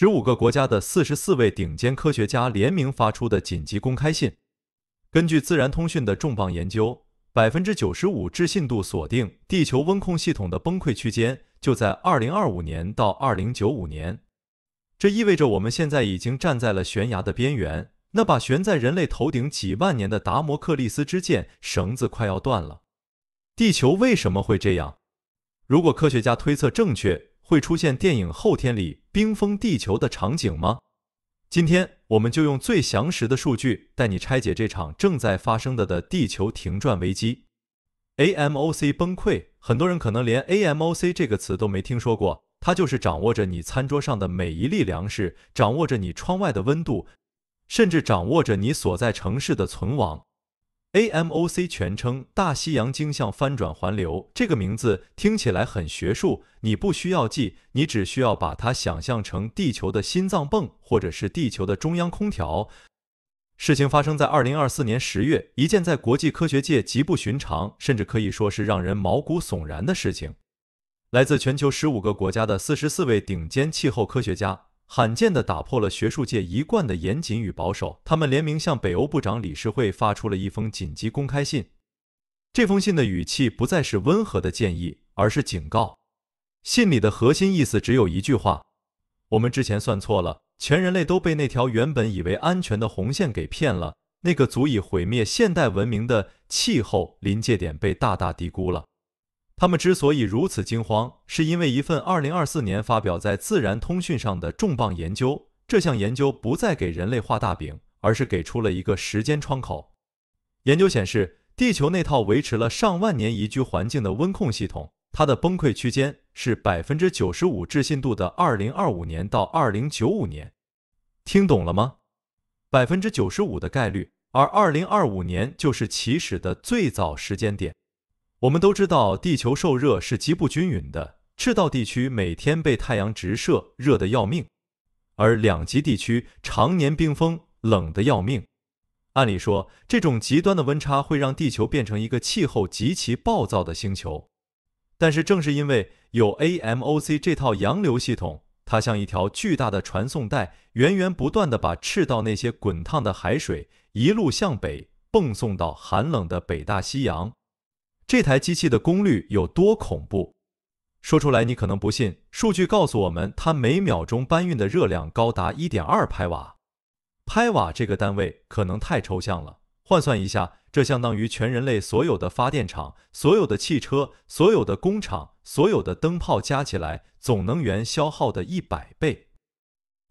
十五个国家的四十四位顶尖科学家联名发出的紧急公开信，根据《自然通讯》的重磅研究，百分之九十五置信度锁定地球温控系统的崩溃区间就在二零二五年到二零九五年。这意味着我们现在已经站在了悬崖的边缘，那把悬在人类头顶几万年的达摩克利斯之剑绳子快要断了。地球为什么会这样？如果科学家推测正确，会出现电影《后天》里。冰封地球的场景吗？今天我们就用最详实的数据，带你拆解这场正在发生的的地球停转危机。AMOC 崩溃，很多人可能连 AMOC 这个词都没听说过，它就是掌握着你餐桌上的每一粒粮食，掌握着你窗外的温度，甚至掌握着你所在城市的存亡。A M O C 全称大西洋经向翻转环流，这个名字听起来很学术，你不需要记，你只需要把它想象成地球的心脏泵，或者是地球的中央空调。事情发生在二零二四年十月，一件在国际科学界极不寻常，甚至可以说是让人毛骨悚然的事情。来自全球十五个国家的四十四位顶尖气候科学家。罕见地打破了学术界一贯的严谨与保守，他们联名向北欧部长理事会发出了一封紧急公开信。这封信的语气不再是温和的建议，而是警告。信里的核心意思只有一句话：我们之前算错了，全人类都被那条原本以为安全的红线给骗了。那个足以毁灭现代文明的气候临界点被大大低估了。他们之所以如此惊慌，是因为一份2024年发表在《自然通讯》上的重磅研究。这项研究不再给人类画大饼，而是给出了一个时间窗口。研究显示，地球那套维持了上万年宜居环境的温控系统，它的崩溃区间是百分之九十五置信度的2025年到2095年。听懂了吗？百分之九十五的概率，而2025年就是起始的最早时间点。我们都知道，地球受热是极不均匀的。赤道地区每天被太阳直射，热得要命；而两极地区常年冰封，冷得要命。按理说，这种极端的温差会让地球变成一个气候极其暴躁的星球。但是，正是因为有 AMOC 这套洋流系统，它像一条巨大的传送带，源源不断地把赤道那些滚烫的海水一路向北，泵送到寒冷的北大西洋。这台机器的功率有多恐怖？说出来你可能不信。数据告诉我们，它每秒钟搬运的热量高达1.2拍瓦。拍瓦这个单位可能太抽象了，换算一下，这相当于全人类所有的发电厂、所有的汽车、所有的工厂、所有的灯泡加起来总能源消耗的一百倍。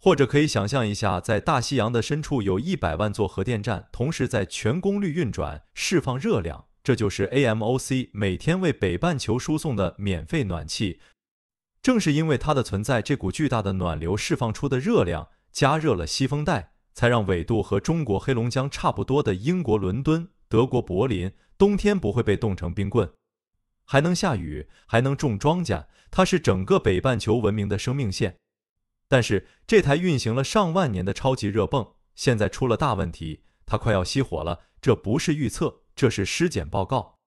或者可以想象一下，在大西洋的深处有一百万座核电站同时在全功率运转，释放热量。这就是 AMOC 每天为北半球输送的免费暖气。正是因为它的存在，这股巨大的暖流释放出的热量，加热了西风带，才让纬度和中国黑龙江差不多的英国伦敦、德国柏林，冬天不会被冻成冰棍，还能下雨，还能种庄稼。它是整个北半球文明的生命线。但是这台运行了上万年的超级热泵，现在出了大问题，它快要熄火了。这不是预测。这是尸检报告，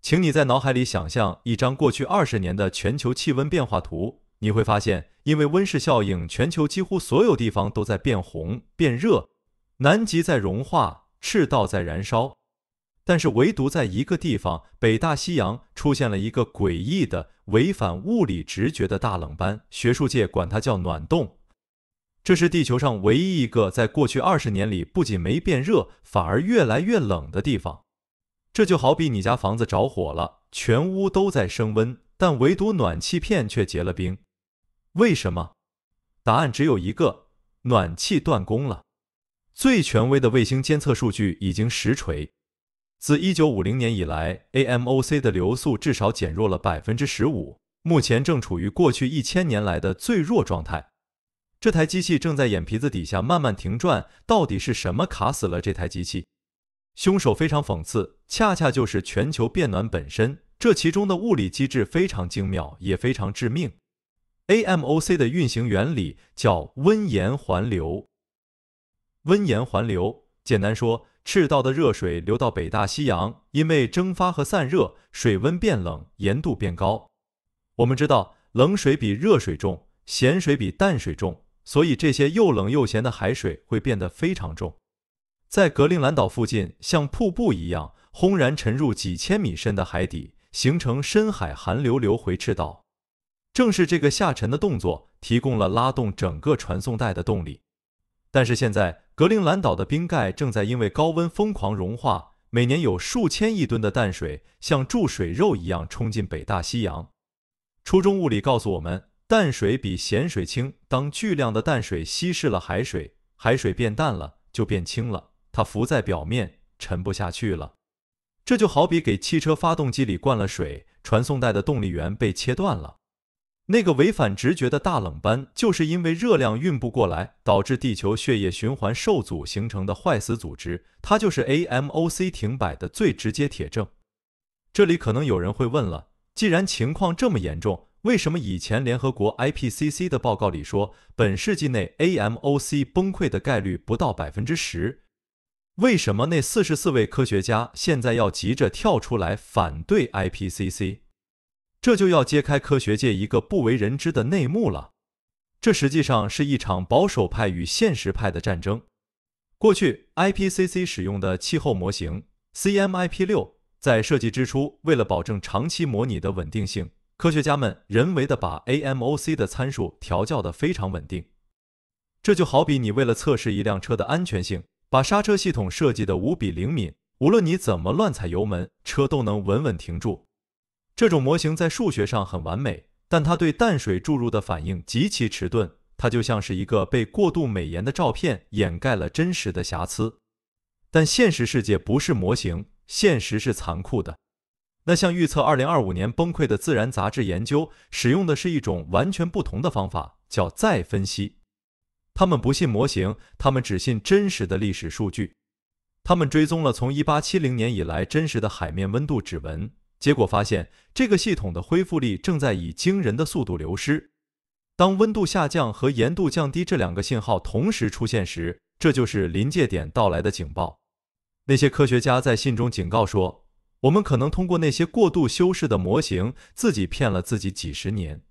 请你在脑海里想象一张过去二十年的全球气温变化图，你会发现，因为温室效应，全球几乎所有地方都在变红、变热，南极在融化，赤道在燃烧。但是，唯独在一个地方——北大西洋，出现了一个诡异的、违反物理直觉的大冷斑。学术界管它叫“暖洞”。这是地球上唯一一个在过去二十年里，不仅没变热，反而越来越冷的地方。这就好比你家房子着火了，全屋都在升温，但唯独暖气片却结了冰，为什么？答案只有一个：暖气断供了。最权威的卫星监测数据已经实锤，自1950年以来，AMOC 的流速至少减弱了15%，目前正处于过去1000年来的最弱状态。这台机器正在眼皮子底下慢慢停转，到底是什么卡死了这台机器？凶手非常讽刺，恰恰就是全球变暖本身。这其中的物理机制非常精妙，也非常致命。AMOC 的运行原理叫温盐环流。温盐环流，简单说，赤道的热水流到北大西洋，因为蒸发和散热，水温变冷，盐度变高。我们知道，冷水比热水重，咸水比淡水重，所以这些又冷又咸的海水会变得非常重。在格陵兰岛附近，像瀑布一样轰然沉入几千米深的海底，形成深海寒流流回赤道。正是这个下沉的动作提供了拉动整个传送带的动力。但是现在，格陵兰岛的冰盖正在因为高温疯狂融化，每年有数千亿吨的淡水像注水肉一样冲进北大西洋。初中物理告诉我们，淡水比咸水轻，当巨量的淡水稀释了海水，海水变淡了就变清了。它浮在表面，沉不下去了。这就好比给汽车发动机里灌了水，传送带的动力源被切断了。那个违反直觉的大冷斑，就是因为热量运不过来，导致地球血液循环受阻形成的坏死组织，它就是 AMOC 停摆的最直接铁证。这里可能有人会问了：既然情况这么严重，为什么以前联合国 IPCC 的报告里说，本世纪内 AMOC 崩溃的概率不到百分之十？为什么那四十四位科学家现在要急着跳出来反对 IPCC？这就要揭开科学界一个不为人知的内幕了。这实际上是一场保守派与现实派的战争。过去 IPCC 使用的气候模型 CMIP 六在设计之初，为了保证长期模拟的稳定性，科学家们人为的把 AMOC 的参数调教的非常稳定。这就好比你为了测试一辆车的安全性。把刹车系统设计得无比灵敏，无论你怎么乱踩油门，车都能稳稳停住。这种模型在数学上很完美，但它对淡水注入的反应极其迟钝。它就像是一个被过度美颜的照片掩盖了真实的瑕疵。但现实世界不是模型，现实是残酷的。那像预测2025年崩溃的《自然》杂志研究使用的是一种完全不同的方法，叫再分析。他们不信模型，他们只信真实的历史数据。他们追踪了从1870年以来真实的海面温度指纹，结果发现这个系统的恢复力正在以惊人的速度流失。当温度下降和盐度降低这两个信号同时出现时，这就是临界点到来的警报。那些科学家在信中警告说，我们可能通过那些过度修饰的模型自己骗了自己几十年。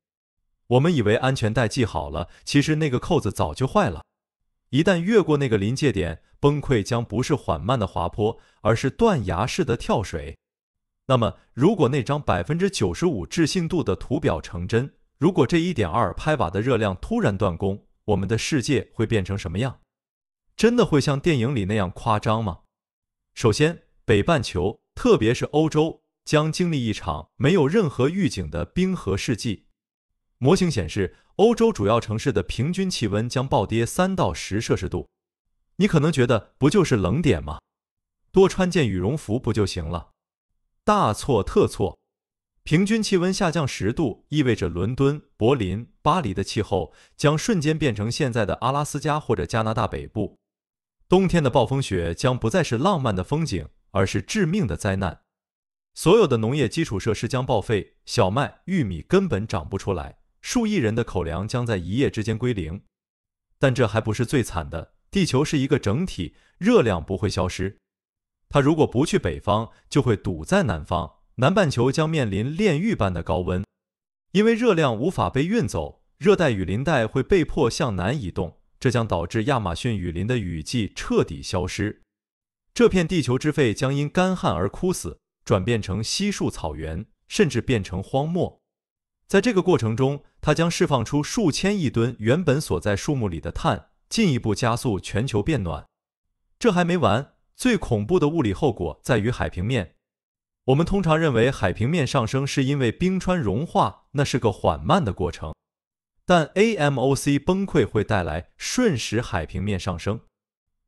我们以为安全带系好了，其实那个扣子早就坏了。一旦越过那个临界点，崩溃将不是缓慢的滑坡，而是断崖式的跳水。那么，如果那张百分之九十五置信度的图表成真，如果这一点二拍瓦的热量突然断供，我们的世界会变成什么样？真的会像电影里那样夸张吗？首先，北半球，特别是欧洲，将经历一场没有任何预警的冰河世纪。模型显示，欧洲主要城市的平均气温将暴跌三到十摄氏度。你可能觉得不就是冷点吗？多穿件羽绒服不就行了？大错特错！平均气温下降十度，意味着伦敦、柏林、巴黎的气候将瞬间变成现在的阿拉斯加或者加拿大北部。冬天的暴风雪将不再是浪漫的风景，而是致命的灾难。所有的农业基础设施将报废，小麦、玉米根本长不出来。数亿人的口粮将在一夜之间归零，但这还不是最惨的。地球是一个整体，热量不会消失。它如果不去北方，就会堵在南方，南半球将面临炼狱般的高温，因为热量无法被运走。热带雨林带会被迫向南移动，这将导致亚马逊雨林的雨季彻底消失。这片地球之肺将因干旱而枯死，转变成稀树草原，甚至变成荒漠。在这个过程中，它将释放出数千亿吨原本锁在树木里的碳，进一步加速全球变暖。这还没完，最恐怖的物理后果在于海平面。我们通常认为海平面上升是因为冰川融化，那是个缓慢的过程。但 AMOC 崩溃会带来瞬时海平面上升，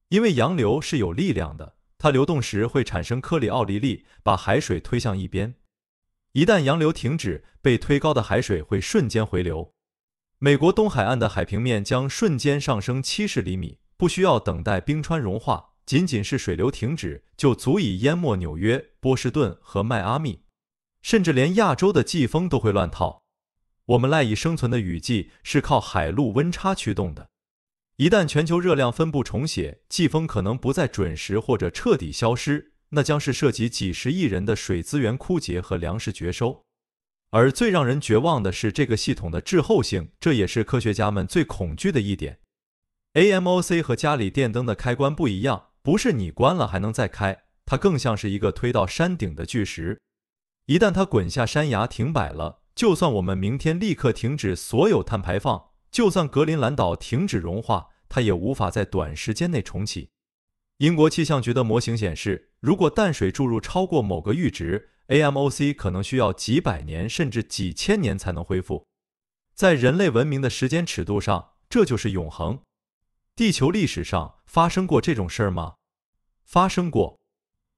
因为洋流是有力量的，它流动时会产生科里奥利力，把海水推向一边。一旦洋流停止，被推高的海水会瞬间回流。美国东海岸的海平面将瞬间上升七十厘米，不需要等待冰川融化，仅仅是水流停止就足以淹没纽约、波士顿和迈阿密，甚至连亚洲的季风都会乱套。我们赖以生存的雨季是靠海陆温差驱动的，一旦全球热量分布重写，季风可能不再准时或者彻底消失。那将是涉及几十亿人的水资源枯竭和粮食绝收，而最让人绝望的是这个系统的滞后性，这也是科学家们最恐惧的一点。AMOC 和家里电灯的开关不一样，不是你关了还能再开，它更像是一个推到山顶的巨石，一旦它滚下山崖停摆了，就算我们明天立刻停止所有碳排放，就算格陵兰岛停止融化，它也无法在短时间内重启。英国气象局的模型显示。如果淡水注入超过某个阈值，AMOC 可能需要几百年甚至几千年才能恢复，在人类文明的时间尺度上，这就是永恒。地球历史上发生过这种事儿吗？发生过。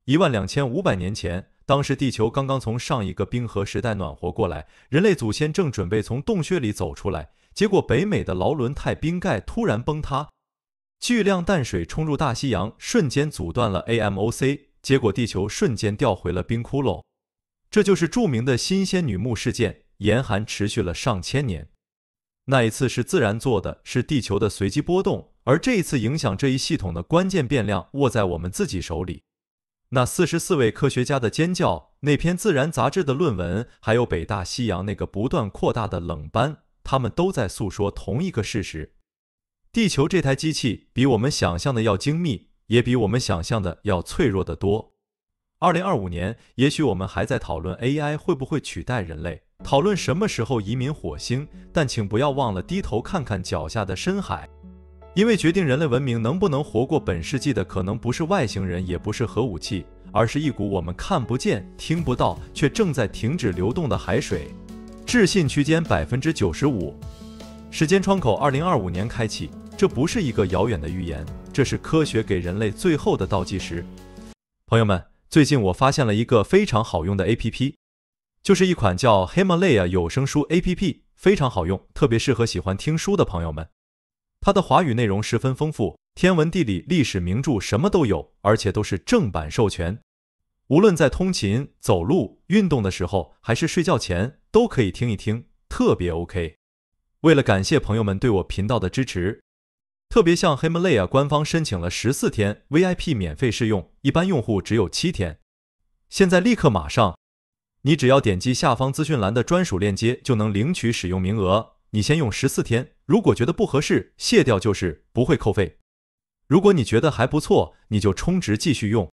一万两千五百年前，当时地球刚刚从上一个冰河时代暖和过来，人类祖先正准备从洞穴里走出来，结果北美的劳伦泰冰盖突然崩塌，巨量淡水冲入大西洋，瞬间阻断了 AMOC。结果，地球瞬间掉回了冰窟窿。这就是著名的新仙女木事件。严寒持续了上千年。那一次是自然做的是地球的随机波动，而这一次影响这一系统的关键变量握在我们自己手里。那四十四位科学家的尖叫，那篇《自然》杂志的论文，还有北大西洋那个不断扩大的冷斑，他们都在诉说同一个事实：地球这台机器比我们想象的要精密。也比我们想象的要脆弱得多。二零二五年，也许我们还在讨论 AI 会不会取代人类，讨论什么时候移民火星，但请不要忘了低头看看脚下的深海，因为决定人类文明能不能活过本世纪的，可能不是外星人，也不是核武器，而是一股我们看不见、听不到，却正在停止流动的海水。置信区间百分之九十五，时间窗口二零二五年开启，这不是一个遥远的预言。这是科学给人类最后的倒计时，朋友们，最近我发现了一个非常好用的 APP，就是一款叫 Himalaya 有声书 APP，非常好用，特别适合喜欢听书的朋友们。它的华语内容十分丰富，天文、地理、历史、名著什么都有，而且都是正版授权。无论在通勤、走路、运动的时候，还是睡觉前，都可以听一听，特别 OK。为了感谢朋友们对我频道的支持。特别向 Himalaya 官方申请了十四天 VIP 免费试用，一般用户只有七天。现在立刻马上，你只要点击下方资讯栏的专属链接就能领取使用名额。你先用十四天，如果觉得不合适卸掉就是不会扣费。如果你觉得还不错，你就充值继续用。